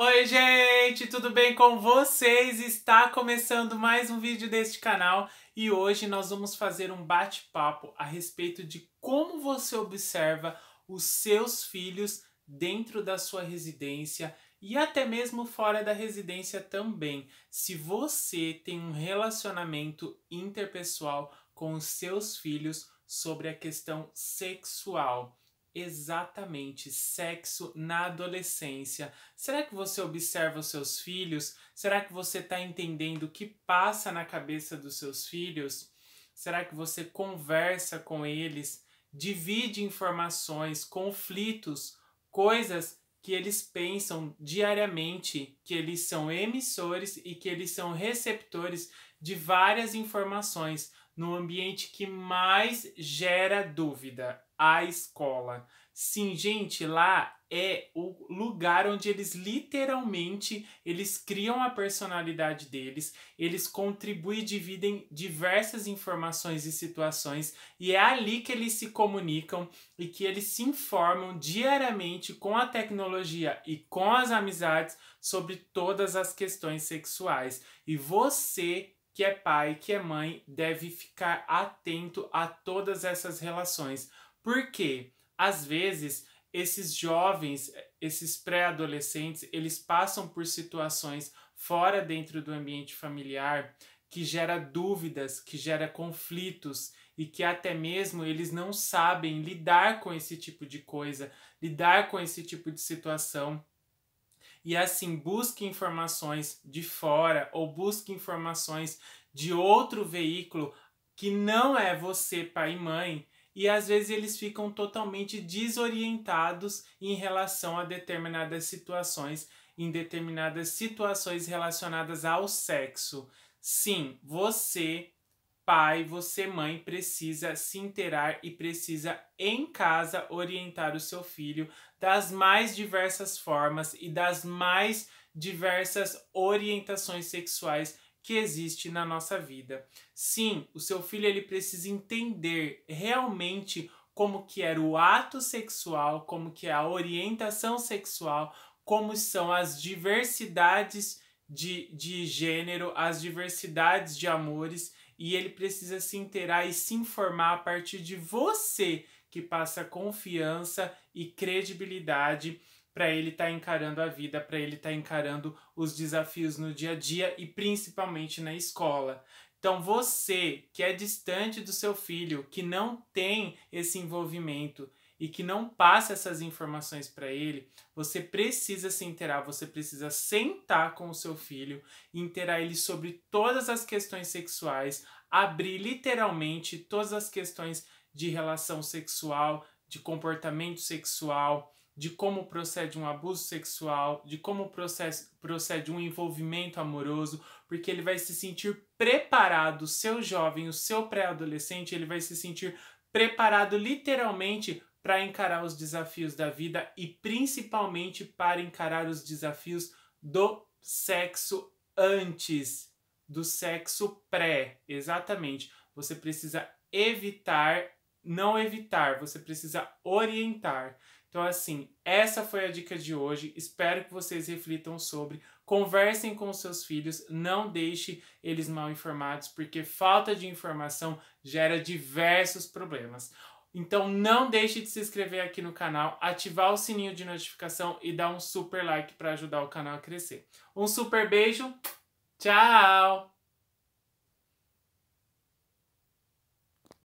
Oi gente, tudo bem com vocês? Está começando mais um vídeo deste canal e hoje nós vamos fazer um bate-papo a respeito de como você observa os seus filhos dentro da sua residência e até mesmo fora da residência também. Se você tem um relacionamento interpessoal com os seus filhos sobre a questão sexual exatamente sexo na adolescência? Será que você observa os seus filhos? Será que você está entendendo o que passa na cabeça dos seus filhos? Será que você conversa com eles, divide informações, conflitos, coisas que eles pensam diariamente, que eles são emissores e que eles são receptores de várias informações no ambiente que mais gera dúvida, a escola. Sim, gente, lá é o lugar onde eles literalmente eles criam a personalidade deles, eles contribuem e dividem diversas informações e situações e é ali que eles se comunicam e que eles se informam diariamente com a tecnologia e com as amizades sobre todas as questões sexuais. E você que é pai, que é mãe, deve ficar atento a todas essas relações. Porque às vezes esses jovens, esses pré-adolescentes, eles passam por situações fora dentro do ambiente familiar que gera dúvidas, que gera conflitos e que até mesmo eles não sabem lidar com esse tipo de coisa, lidar com esse tipo de situação. E assim, busque informações de fora ou busque informações de outro veículo que não é você, pai e mãe, e às vezes eles ficam totalmente desorientados em relação a determinadas situações, em determinadas situações relacionadas ao sexo. Sim, você pai, você mãe precisa se inteirar e precisa em casa orientar o seu filho das mais diversas formas e das mais diversas orientações sexuais que existe na nossa vida. Sim, o seu filho ele precisa entender realmente como que era o ato sexual, como que é a orientação sexual, como são as diversidades de, de gênero, as diversidades de amores e ele precisa se inteirar e se informar a partir de você, que passa confiança e credibilidade para ele estar tá encarando a vida, para ele estar tá encarando os desafios no dia a dia e principalmente na escola. Então, você que é distante do seu filho, que não tem esse envolvimento, e que não passa essas informações para ele, você precisa se interar, você precisa sentar com o seu filho, interar ele sobre todas as questões sexuais, abrir literalmente todas as questões de relação sexual, de comportamento sexual, de como procede um abuso sexual, de como procede um envolvimento amoroso, porque ele vai se sentir preparado, o seu jovem, o seu pré-adolescente, ele vai se sentir preparado literalmente para encarar os desafios da vida e principalmente para encarar os desafios do sexo antes, do sexo pré. Exatamente. Você precisa evitar, não evitar, você precisa orientar. Então, assim, essa foi a dica de hoje. Espero que vocês reflitam sobre. Conversem com seus filhos, não deixe eles mal informados, porque falta de informação gera diversos problemas. Então não deixe de se inscrever aqui no canal, ativar o sininho de notificação e dar um super like para ajudar o canal a crescer. Um super beijo. Tchau.